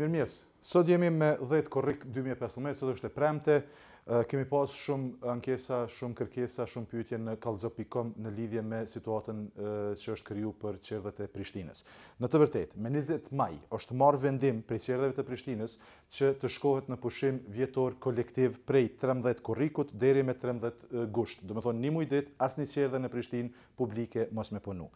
Mirëmjes. Sot jemi me 10 korrik 2015, sot është e premte, Kemi pas shumë ankesa, shumë kërkesa, shumë pyytje në kalzopikom në lidhje me situatën që është kryu për qerdhët e Prishtines. Në të vërtet, me 20 maj është marë vendim për qerdhëve të Prishtines që të shkohet në pushim vjetor kolektiv prej 13 korrikut deri me 13 gusht. Dëmë thonë, një dit, asë një qerdhë në Prishtin publike mos me punu.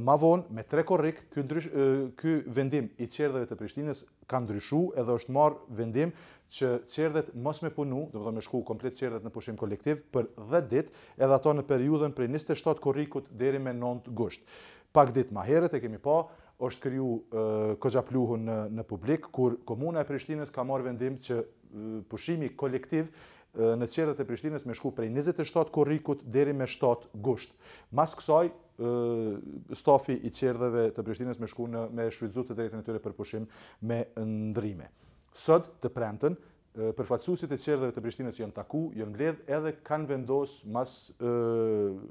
Ma vonë, me tre korrik, ky vendim i qerdheve të Prishtines ka ndryshu edhe është marrë vendim që qerdhët mos me punu, dhe me shku komplet qerdhët në pushim kolektiv për 10 dit, edhe ato në periudën për 27 korikut dheri me 9 gusht. Pak dit ma herët, e kemi pa, po, është kriju këgjapluhu në publik, kur Komuna e Prishtinës ka marrë vendim që pushimi kolektiv në qerdhët e Prishtinës me shku për 27 korikut dheri me 7 gusht. Mas kësaj, stafi i qerdhëve të Prishtinës me shku në me shvizut të drejtën e tyre për pushim me ndrime sot të premten përfaqësuesit e çerdhave të Prishtinës janë taku, janë mbledh edhe kanë vendos mas e,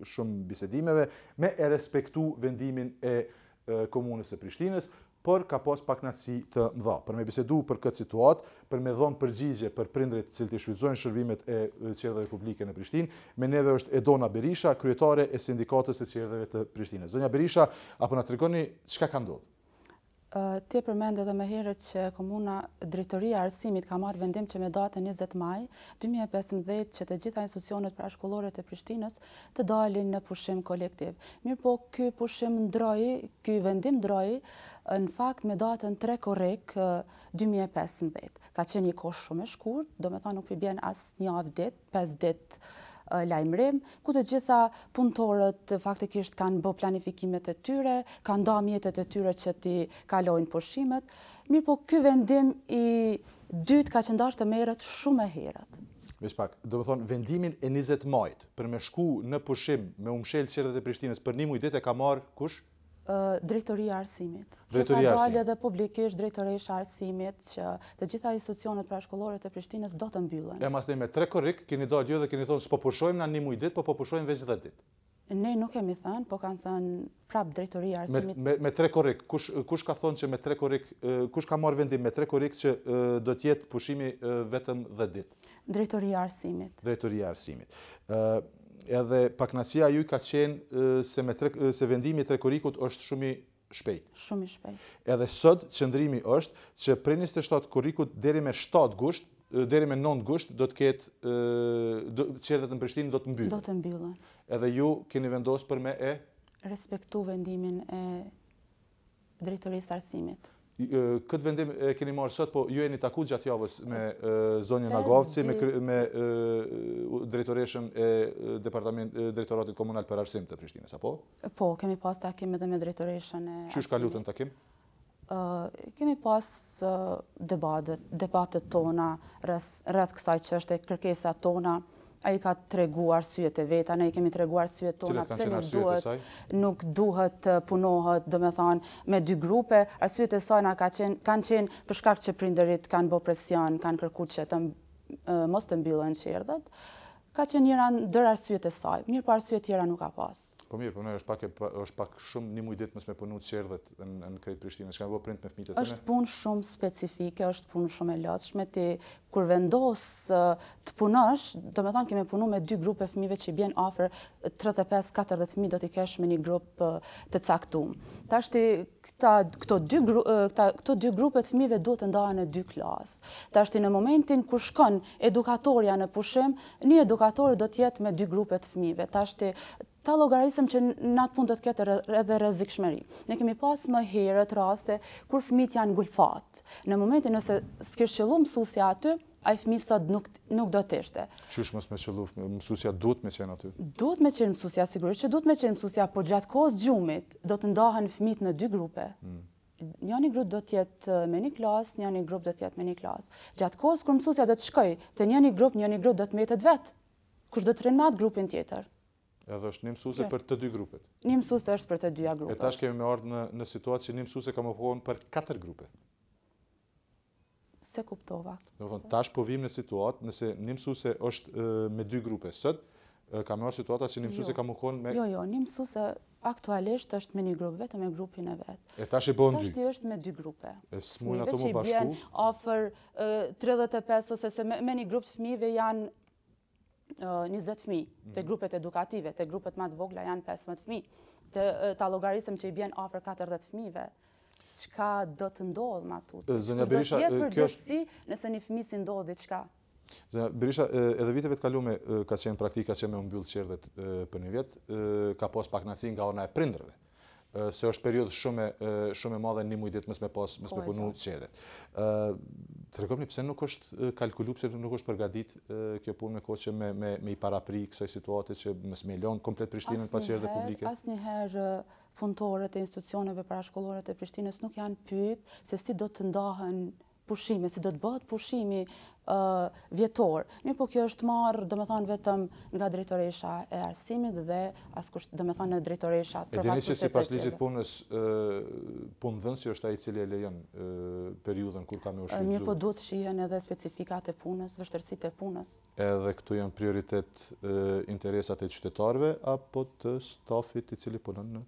shumë bisedimeve me e respektu vendimin e, e komunës së Prishtinës, por ka pas pak natsi të mëdha. Për me bisedu për këtë situatë, për me dhon përgjigje për prindrit cilë të shfrytëzojnë shërbimet e çerdhave publike në Prishtinë, me neve është Edona Berisha, kryetare e sindikatës së çerdhave të Prishtinës. Zonja Berisha, apo na tregoni çka ka ndodhur? Ti e përmendë edhe me herët që Komuna Drejtoria Arsimit ka marrë vendim që me datën 20 maj 2015 që të gjitha institucionet prashkullore të Prishtinës të dalin në pushim kolektiv. Mirë po, ky pushim ndroj, ky vendim ndroj, në fakt me datën 3 korek 2015. Ka qenë një kosh shumë e shkurt, do me thonë nuk përbjen as një avë ditë, 5 ditë, lajmërim, ku të gjitha punëtorët faktikisht kanë bë planifikimet e tyre, kanë da mjetet e tyre që ti kalojnë përshimet. Mirë po, kë vendim i dytë ka qëndasht të merët shumë e herët. pak, do më thonë, vendimin e 20 majtë për me shku në përshim me umshelë qërët e Prishtinës për një mujtet e ka marë kush? drejtoria arsimit. Drejtoria arsimit. Këta dalje dhe publikisht drejtoresh arsimit që të gjitha institucionet prashkullore të Prishtines do të mbyllen. E mas me tre korik, keni dalje dhe keni thonë s'popushojmë në një mujë dit, po popushojmë po po veç dhe dit. Ne nuk kemi thënë, po kanë thënë prapë drejtoria arsimit. Me tre korik, kush ka thonë që me tre korik, kush ka marrë vendim me tre korik që do tjetë pushimi vetëm dhe dit? Drejtoria arsimit. Drejtoria arsimit. arsimit edhe paknacia ju ka qenë se, me vendimi të rekurikut është shumë i shpejt. Shumë i shpejt. Edhe sot qëndrimi është që prinis të shtatë kurikut deri me shtatë gusht, deri me 9 gusht do të ketë do në Prishtinë do të mbyllen. Do të mbyllen. Edhe ju keni vendosur për me e respektu vendimin e drejtorisë arsimit këtë vendim e keni marrë sot, po ju e një taku gjatë javës me zonjën Agovci, me drejtoreshën e Drejtoratit Komunal për Arsim të Prishtinës, apo? Po, kemi pas takim edhe me drejtoreshën e Arsim. Qështë ka lutën takim? Kemi pas debatet tona, rrët kësaj qështë e kërkesa tona, a i ka të reguar syet e veta, ne i kemi të reguar syet tona, pëse nuk duhet të punohet, dhe me thonë, me dy grupe, a syet e sajna kanë qenë përshkak që prinderit kanë bo presion, kanë kërku që të mos të mbilën qërdhët, ka qenë njëra në dërë arsyet e saj, mirë po arsyet tjera nuk ka pasë. Po mirë, po ne është pak e, është pak shumë një mujë ditë mos me punu të qerdhet në në krejt Prishtinë. Çka vao print me fëmijët e tyre? Është punë shumë specifike, është punë shumë e lodhshme ti kur vendos të punosh, do të thonë kemi punuar me dy grupe fëmijëve që bien afër 35-40 fëmijë do të kesh me një grup të caktuar. Tash ti këta këto dy këta këto dy grupe të fëmijëve duhet të ndahen në dy klasë. Tash ti në momentin kur shkon edukatorja në pushim, një edukator do të jetë me dy grupe të fëmijëve. Tash ti ta logarisëm që në atë pun të të edhe rëzik shmeri. Ne kemi pas më herët raste kur fëmit janë gulfat. Në momentin nëse qëllu mësusja aty, a i sot nuk do të ishte. Qysh mës me qëllu, mësusja duhet me qenë aty? Duhet me qenë mësusja, sigurisht që duhet me qenë mësusja, por gjatë kohës gjumit do të ndahen fëmit në dy grupe. Hmm. Njëni grup do tjetë uh, me një klas, njani grup do tjetë me një klas. Gjatë kohës kër mësusja do të shkoj, të njani grup, njani grup do të metët vetë, kush do të rinë matë grupin tjetër. Edhe është një mësuse për të dy grupet. Një mësuse është për të dyja grupet. E tash kemi me ardhë në, në situatë që një mësuse ka më pohon për katër grupet. Se kuptova. Në thonë, tash po vim në situatë nëse një mësuse është me dy grupe. Sëtë, ka me ardhë situatë që një mësuse jo. ka më pohon me... Jo, jo, një mësuse aktualisht është me një grupë vetë, me grupin e vetë. E tash e dy. Tash ti është me dy grupe. E s'mun 35 ose se me, një fëmijëve janë 20 fmi, të grupet edukative, të grupet matë vogla janë 15 fmi, të alogarisëm që i bjen ofër 40 fmive, qka do të ndodhë ma tutë? Zënja Berisha, do të përgjësi nëse një fmi si ndodhë diqka? Zënja Berisha, edhe viteve të kalume ka qenë praktika që me umbyllë qërdet për një vjetë, ka posë pak nësi nga orna e prindrëve se është periudhë shumë shumë e madhe në mujë ditë mes me pas mes me punu çerdhet. ë tregom pse nuk është kalkulu pse nuk është përgatit kjo punë me koçë me me me i parapri kësaj situate që mes me lën komplet Prishtinën pas çerdhet publike. Asnjëherë punëtorët e institucioneve parashkollore të Prishtinës nuk janë pyet se si do të ndahen pushime, si do të bëhet pushimi vjetor. Mirë po kjo është marrë, dhe me thonë, vetëm nga drejtoresha e arsimit dhe askusht, dhe me thonë, në drejtoresha e të qeve. E dini që si pas lisit punës, punë dhënsi është a i cili e lejen periudën kur kam e u shqipëzu? Mirë po duhet shihën edhe specifikat e punës, vështërësit e punës. Edhe këtu janë prioritet interesat e qytetarve, apo të stafit i cili punën në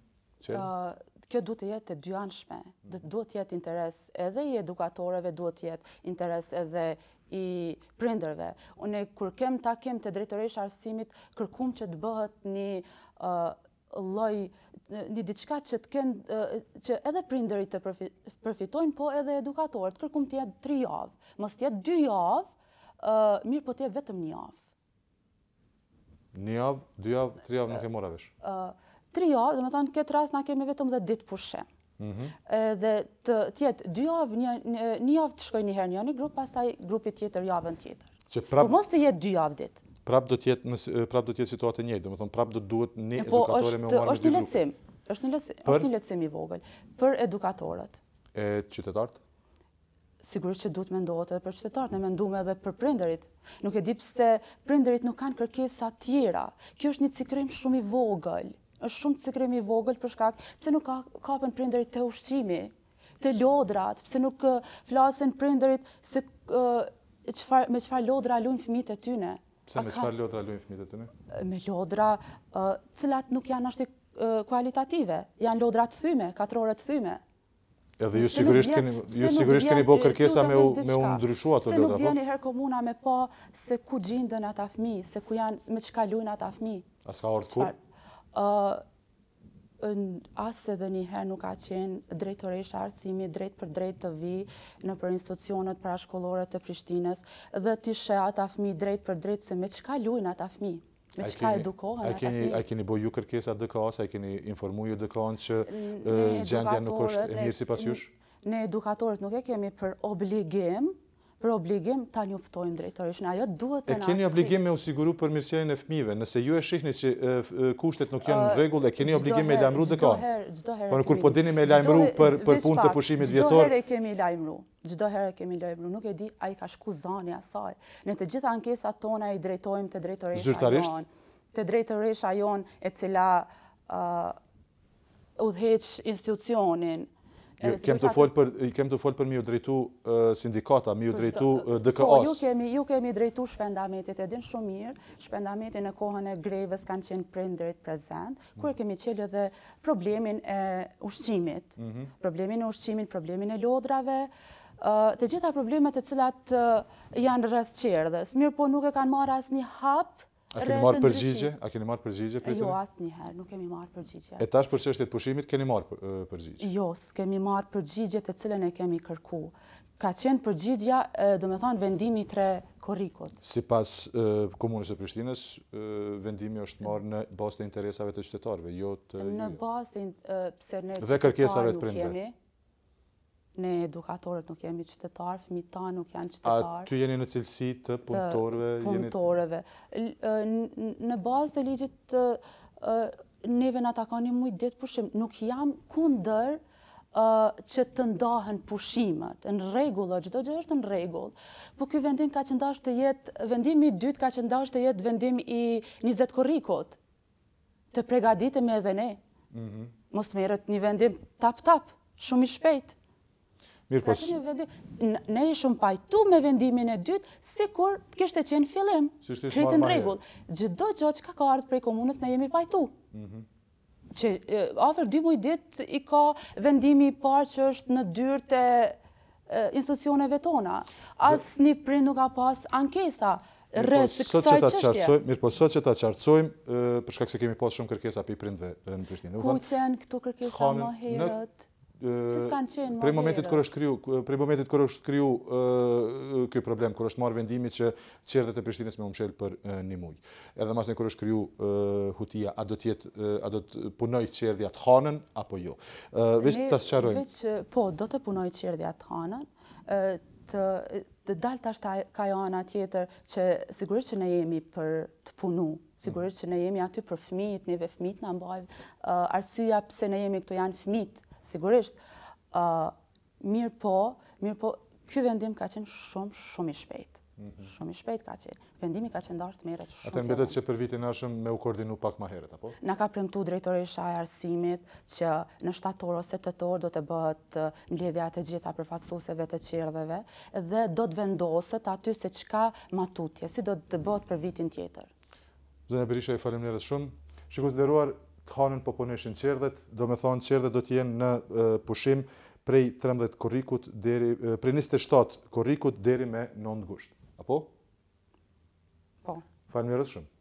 kjo duhet të jetë të dy anshme, mhm. duhet të jetë interes edhe i edukatoreve, duhet të jetë interes edhe i prinderve. Une, kur kem ta kem të drejtërejsh arsimit, kërkum që të bëhet një uh, loj, një diçka që të kënë, uh, që edhe prinderit të përfitojnë, po edhe edukatorit, kërkum të jetë tri javë, mos të jetë dy javë, uh, mirë po të jetë vetëm një javë. Një javë, dy javë, tri javë nuk e mora vesh? Një javë, 3 javë, dhe me thonë, këtë rast na kemi vetëm dhe ditë pushe. Mhm. Dhe të tjetë, 2 javë, një javë të shkoj një herë një një grupë, pas taj grupit tjetër, javën tjetër. Po mos të jetë 2 javë ditë. Prap do tjetë, prap do tjetë situatë njëjtë, dhe me thonë, prap do duhet një edukatore me umarë një lecim. Po është një lecim, është një lecim i Sigurisht që duhet me ndohet edhe për qytetarët, ne me edhe për prinderit. Nuk e dip se prinderit nuk kanë kërkesa tjera. Kjo është një cikrim shumë i vogël është shumë të sikrim i vogël për shkak, pëse nuk kapën prinderit të ushqimi, të lodrat, pëse nuk flasin prinderit me qëfar lodra lujnë fëmite t'yne. Pëse me qëfar lodra lujnë fëmite t'yne? Me lodra cilat nuk janë ashti kualitative, janë lodra të thyme, katërore të thyme. Edhe ju sigurisht keni bo kërkesa me unë ndryshua të lodra, po? Se nuk vjeni herë komuna me po se ku gjindën ata fëmi, se ku janë, me qëka lujnë ata fëmi. A s'ka orë të kur? asë edhe njëherë nuk ka qenë drejtoresh arsimi, drejt për drejt të vi në për institucionet prashkollore të Prishtines, dhe të ishe ata fmi drejt për drejt se me qka lujnë ata fmi, me qka edukohen ata fmi. A keni bo ju kërkesa dëkas, a keni informu ju dëkan që gjendja nuk është e mirë si pas jush? Ne edukatorët nuk e kemi për obligim, për obligim ta njoftojmë drejtorishën. Ajo duhet të na. E keni obligim me usiguru për mirësjellën e fëmijëve. Nëse ju e shihni që kushtet nuk janë në rregull, e keni obligim me lajmëru dhe kohë. Çdo herë, çdo herë. Por kur po dini me lajmëru për për punë të pushimit vjetor. Çdo herë kemi lajmëru. Çdo herë kemi lajmëru. Nuk e di ai ka shku zani asaj. Në të gjitha ankesat tona i drejtojmë te drejtoresha. Zyrtarisht. Te drejtoresha jon e cila ë udhëheq institucionin, Jo, kem të fol për kem të fol për miu drejtu sindikata, sindikata, miu drejtu DKS. Po, ju kemi ju kemi drejtu shpendametit, e din shumë mirë, shpendametit në kohën e grevës kanë qenë prindrit prezant, ku e mhm. kemi qelë edhe problemin e ushqimit. Mhm. Problemin e ushqimit, problemin e lodrave, të gjitha problemet të cilat janë rrëth qerdhës. Mirë po nuk e kanë marrë asë një hapë A keni marrë përgjigje? A keni marrë përgjigje? Jo, asë njëherë, nuk kemi marrë përgjigje. E tash për qështet pushimit, keni marrë përgjigje? Jo, së kemi marrë përgjigje të cilën e kemi kërku. Ka qenë përgjigja, do me thonë, vendimi tre korikot. Si pas Komunës e Prishtinës, vendimi është marrë në bas të interesave të qytetarve, jo të... Në bas të... Dhe kërkesave të prindve ne edukatorët nuk jemi qytetarë, fëmi ta nuk janë qytetarë. A ty jeni në cilësi të punëtorëve? Të punëtorëve. Në bazë të ligjit neve në atakoni mujtë ditë pushim, nuk jam kunder që të ndahen pushimet, në regullë, gjithë gjithë është në regullë. Po kjo vendim ka qëndash të jetë, vendimi i dytë ka qëndash të jetë vendim i 20 korikot, të pregaditëm edhe ne. Mhm. Mos të merët një vendim tap-tap, shumë i shpejtë. Mirë po pra, Ne ishëm pajtu me vendimin e dytë, si kur të kështë e qenë fillim. Si në regullë. gjithdo që ka ka ardhë prej komunës, ne jemi pajtu. Mhm. Që afer dy mujtë ditë i ka vendimi i parë që është në dyrë të institucioneve tona. Asë një prind nuk ka pas ankesa po rrët kësaj qështje. Mirë po, sot që ta qartësojmë, përshka këse kemi pas shumë kërkesa për i prindve në Prishtinë. Ku qenë këtu kërkesa më herët? Prej momentit kërë është kryu, momentit këj problem, kërë është marrë vendimi që qërdet e Prishtinës me umshelë për një muj. Edhe mas në kërë është kryu hutia, a do a do të punoj qërdja të hanën, apo jo? Veç të së qarojmë. po, do të punoj qërdja të hanën, të të ashtë tash jo kajona tjetër që sigurit që ne jemi për të punu, sigurit mm. që ne jemi aty për fmit, njëve fmit në mbajvë, arsyja pëse ne jemi këtu janë fmit, sigurisht. Mirë po, mirë po, kjo vendim ka qenë shumë, shumë i shpejt. Mhm. Shumë i shpejt ka qenë. Vendimi ka qenë dartë meret shumë. Ate mbetet që për vitin ashëm me u koordinu pak ma heret, apo? Në ka premtu drejtore i shaj arsimit që në 7 orë ose 8 orë do të bëhet mledhja të gjitha përfatsuseve të qirdheve dhe do të vendosët aty se qka matutje, si do të bëhet për vitin tjetër. Zënë Berisha, i falim njerët shumë. Shikus nderuar, të hanën po punëshin çerdhet, do të thonë çerdhet do të jenë në pushim prej 13 korrikut deri prej 27 korrikut deri me 9 gusht. Apo? Po. Falënderoj shumë.